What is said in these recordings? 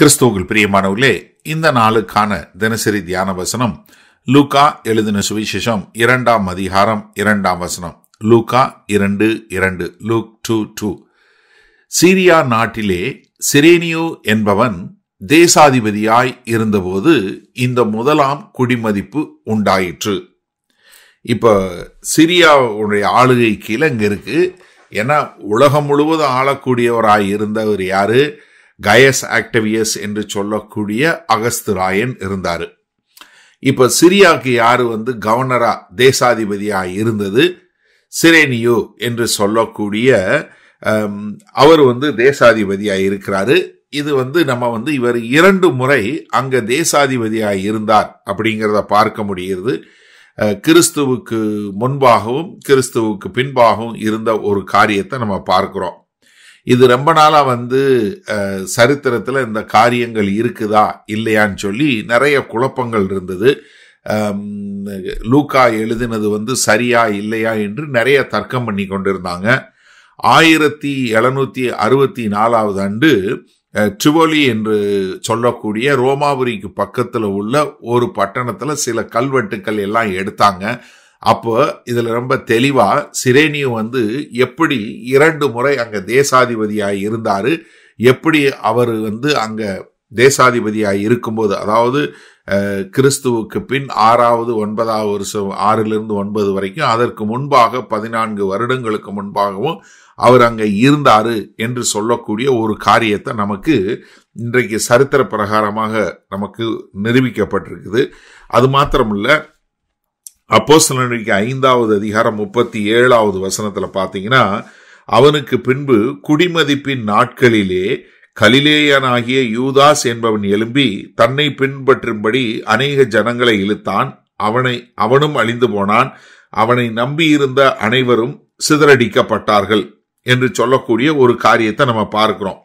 கிறிஸ்துவுக்குள் பிரியமானவர்களே இந்த நாளுக்கான தினசரி தியான வசனம் லூகா எழுதின சுவிசேஷம் இரண்டாம் அதிகாரம் இரண்டாம் வசனம் லூகா இரண்டு இரண்டு லூக் டூ டூ சீரியா நாட்டிலே சிரேனியோ என்பவன் தேசாதிபதியாய் இருந்தபோது இந்த முதலாம் குடிமதிப்பு உண்டாயிற்று இப்போ சிரியாவுடைய ஆளுகை கீழே இங்கே இருக்குது ஏன்னா உலகம் முழுவதும் ஆளக்கூடியவராய் இருந்தவர் யாரு கயஸ் ஆக்டவியஸ் என்று சொல்லக்கூடிய அகஸ்துராயன் இருந்தார் இப்போ சிரியாவுக்கு யார் வந்து கவர்னரா தேசாதிபதியாக இருந்தது சிரேனியோ என்று சொல்லக்கூடிய அவர் வந்து தேசாதிபதியாக இருக்கிறாரு இது வந்து நம்ம வந்து இவர் இரண்டு முறை அங்க தேசாதிபதியாக இருந்தார் அப்படிங்கிறத பார்க்க முடிகிறது கிறிஸ்துவுக்கு முன்பாகவும் கிறிஸ்துவுக்கு பின்பாகவும் இருந்த ஒரு காரியத்தை நம்ம பார்க்கிறோம் இது ரொம்ப நாளாக வந்து சரித்திரத்தில் இந்த காரியங்கள் இருக்குதா இல்லையான்னு சொல்லி நிறைய குழப்பங்கள் இருந்தது லூக்கா எழுதினது வந்து சரியா இல்லையா என்று நிறைய தர்க்கம் பண்ணி கொண்டிருந்தாங்க ஆயிரத்தி எழுநூற்றி அறுபத்தி நாலாவது ஆண்டு ட்ரிவோலி என்று சொல்லக்கூடிய ரோமாபுரிக்கு பக்கத்தில் உள்ள ஒரு பட்டணத்தில் சில கல்வெட்டுக்கள் எல்லாம் எடுத்தாங்க அப்போ இதில் ரொம்ப தெளிவாக சிரேனியு வந்து எப்படி இரண்டு முறை அங்கே தேசாதிபதியாக இருந்தார் எப்படி அவர் வந்து அங்கே தேசாதிபதியாக இருக்கும்போது அதாவது கிறிஸ்துவுக்கு பின் ஆறாவது ஒன்பதாவது வருஷம் ஆறிலிருந்து ஒன்பது வரைக்கும் அதற்கு முன்பாக பதினான்கு வருடங்களுக்கு முன்பாகவும் அவர் அங்கே இருந்தார் என்று சொல்லக்கூடிய ஒரு காரியத்தை நமக்கு இன்றைக்கு சரித்திர பிரகாரமாக நமக்கு நிரூபிக்கப்பட்டிருக்குது அது மாத்திரமில்லை அப்போஸ்தலனுக்கு ஐந்தாவது அதிகாரம் முப்பத்தி ஏழாவது வசனத்தில் பார்த்தீங்கன்னா அவனுக்கு பின்பு குடிமதிப்பின் நாட்களிலே கலிலேயனாகிய யூதாஸ் என்பவன் எழும்பி தன்னை பின்பற்றும்படி அநேக ஜனங்களை இழுத்தான் அவனை அவனும் அழிந்து போனான் அவனை நம்பியிருந்த அனைவரும் சிதறடிக்கப்பட்டார்கள் என்று சொல்லக்கூடிய ஒரு காரியத்தை நம்ம பார்க்கிறோம்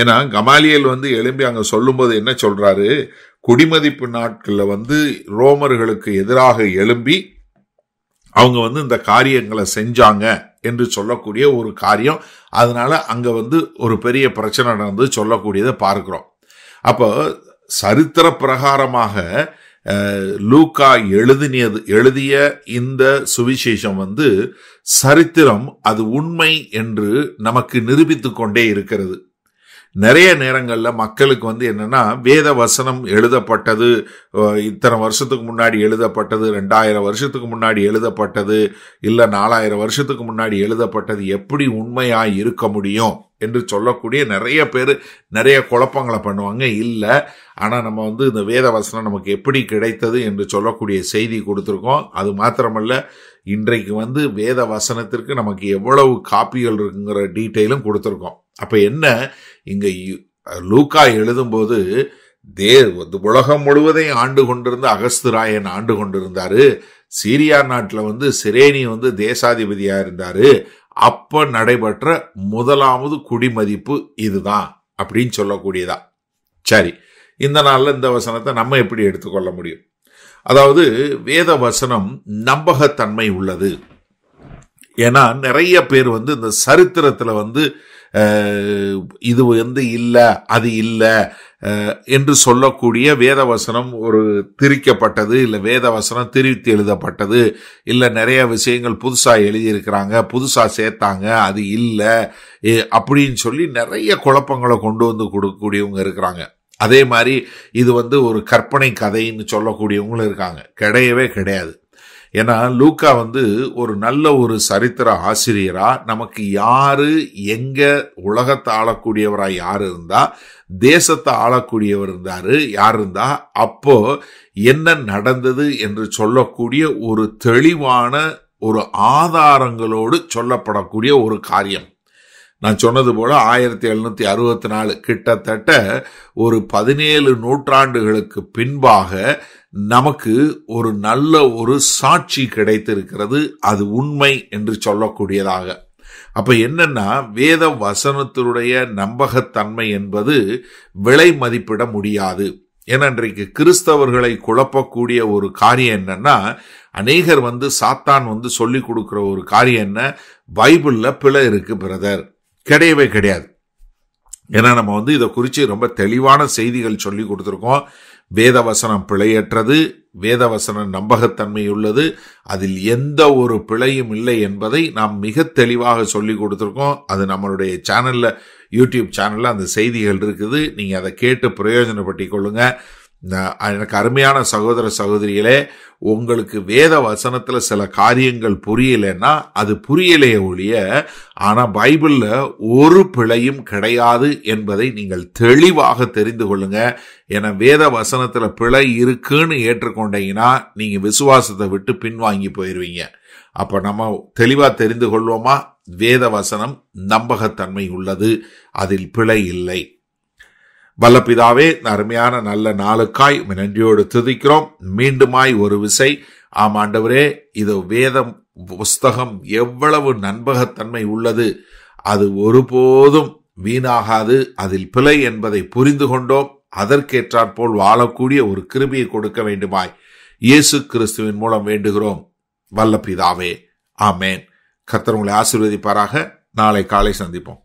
ஏன்னா கமாலியல் வந்து எழும்பி அங்க சொல்லும்போது என்ன சொல்றாரு குடிமதிப்பு நாட்களில் வந்து ரோமர்களுக்கு எதிராக எழும்பி அவங்க வந்து இந்த காரியங்களை செஞ்சாங்க என்று சொல்லக்கூடிய ஒரு காரியம் அதனால அங்கே வந்து ஒரு பெரிய பிரச்சனை நடந்து சொல்லக்கூடியதை பார்க்குறோம் அப்போ சரித்திர பிரகாரமாக லூக்கா எழுதினியது எழுதிய இந்த சுவிசேஷம் வந்து சரித்திரம் அது உண்மை என்று நமக்கு நிரூபித்து கொண்டே இருக்கிறது நிறைய நேரங்களில் மக்களுக்கு வந்து என்னென்னா வேத வசனம் எழுதப்பட்டது இத்தனை வருஷத்துக்கு முன்னாடி எழுதப்பட்டது ரெண்டாயிரம் வருஷத்துக்கு முன்னாடி எழுதப்பட்டது இல்லை நாலாயிரம் வருஷத்துக்கு முன்னாடி எழுதப்பட்டது எப்படி உண்மையாக இருக்க முடியும் என்று சொல்லக்கூடிய நிறைய பேர் நிறைய குழப்பங்களை பண்ணுவாங்க இல்லை ஆனால் நம்ம வந்து இந்த வேத வசனம் நமக்கு எப்படி கிடைத்தது என்று சொல்லக்கூடிய செய்தி கொடுத்துருக்கோம் அது மாத்திரமல்ல இன்றைக்கு வந்து வேத வசனத்திற்கு நமக்கு எவ்வளவு காப்பிகள் இருக்குங்கிற டீட்டெயிலும் கொடுத்துருக்கோம் அப்போ என்ன இங்கே லூக்கா எழுதும்போது தே உலகம் முழுவதையும் ஆண்டு கொண்டிருந்த அகஸ்துராயன் ஆண்டு கொண்டிருந்தாரு சீரியா நாட்டில் வந்து சிரேனி வந்து தேசாதிபதியாக இருந்தாரு அப்போ நடைபெற்ற முதலாவது குடிமதிப்பு இதுதான் அப்படின்னு சொல்லக்கூடியதா சரி இந்த நாளில் இந்த வசனத்தை நம்ம எப்படி எடுத்துக்கொள்ள முடியும் அதாவது வேத வசனம் நம்பகத்தன்மை உள்ளது ஏன்னா நிறைய பேர் வந்து இந்த சரித்திரத்தில் வந்து இது வந்து இல்லை அது இல்லை என்று சொல்லக்கூடிய வேதவசனம் ஒரு திரிக்கப்பட்டது இல்லை வேதவசனம் திரித்து எழுதப்பட்டது இல்லை நிறைய விஷயங்கள் புதுசாக எழுதியிருக்கிறாங்க புதுசாக சேர்த்தாங்க அது இல்லை அப்படின்னு சொல்லி நிறைய குழப்பங்களை கொண்டு வந்து கொடுக்கக்கூடியவங்க இருக்கிறாங்க அதே மாதிரி இது வந்து ஒரு கற்பனை கதைன்னு சொல்லக்கூடியவங்களும் இருக்காங்க கிடையவே கிடையாது ஏன்னா லூக்கா வந்து ஒரு நல்ல ஒரு சரித்திர ஆசிரியரா நமக்கு யாரு எங்க உலகத்தை ஆளக்கூடியவரா யார் இருந்தா தேசத்தை ஆளக்கூடியவர் இருந்தாரு யார் இருந்தா அப்போ என்ன நடந்தது என்று சொல்லக்கூடிய ஒரு தெளிவான ஒரு ஆதாரங்களோடு சொல்லப்படக்கூடிய ஒரு காரியம் நான் சொன்னது போல ஆயிரத்தி எழுநூத்தி அறுபத்தி நாலு கிட்டத்தட்ட ஒரு பதினேழு நூற்றாண்டுகளுக்கு பின்பாக நமக்கு ஒரு நல்ல ஒரு சாட்சி கிடைத்திருக்கிறது அது உண்மை என்று சொல்லக்கூடியதாக அப்ப என்னன்னா வேத வசனத்தினுடைய நம்பகத்தன்மை என்பது விலை மதிப்பிட முடியாது ஏன்னா கிறிஸ்தவர்களை குழப்பக்கூடிய ஒரு காரியம் என்னன்னா அநேகர் வந்து சாத்தான் வந்து சொல்லி கொடுக்குற ஒரு காரியம் என்ன பைபிளில் பிழை இருக்கு பிரதர் கிடையவே கிடையாது ஏன்னா நம்ம வந்து இதை குறித்து ரொம்ப தெளிவான செய்திகள் சொல்லி கொடுத்துருக்கோம் வேதவசனம் பிழையற்றது வேதவசனம் நம்பகத்தன்மை உள்ளது அதில் எந்த ஒரு பிழையும் இல்லை என்பதை நாம் மிக தெளிவாக சொல்லி கொடுத்துருக்கோம் அது நம்மளுடைய சேனலில் யூடியூப் சேனலில் அந்த செய்திகள் இருக்குது நீங்கள் அதை கேட்டு பிரயோஜனப்படுத்தி கொள்ளுங்கள் எனக்கு அருமையான சகோதர சகோதரிகளே உங்களுக்கு வேத வசனத்தில் சில காரியங்கள் புரியலன்னா அது புரியலையே ஒழிய ஆனால் பைபிளில் ஒரு பிழையும் கிடையாது என்பதை நீங்கள் தெளிவாக தெரிந்து கொள்ளுங்க ஏன்னா வேத வசனத்தில் பிழை இருக்குன்னு ஏற்றுக்கொண்டீங்கன்னா நீங்கள் விசுவாசத்தை விட்டு பின்வாங்கி போயிடுவீங்க அப்போ நம்ம தெளிவாக தெரிந்து கொள்வோமா வேத வசனம் நம்பகத்தன்மை உள்ளது அதில் பிழை இல்லை வல்லப்பிதாவே அருமையான நல்ல நாளுக்காய் நன்றியோடு துதிக்கிறோம் மீண்டுமாய் ஒரு விசை ஆம் ஆண்டவரே இது வேதம் புஸ்தகம் எவ்வளவு நண்பகத்தன்மை உள்ளது அது ஒருபோதும் வீணாகாது அதில் பிழை என்பதை புரிந்து கொண்டோம் அதற்கேற்றாற்போல் வாழக்கூடிய ஒரு கிருபியை கொடுக்க வேண்டுமாய் இயேசு கிறிஸ்துவின் மூலம் வேண்டுகிறோம் வல்லப்பிதாவே ஆமேன் கத்தர் உங்களை ஆசீர்வதிப்பாராக நாளை காலை சந்திப்போம்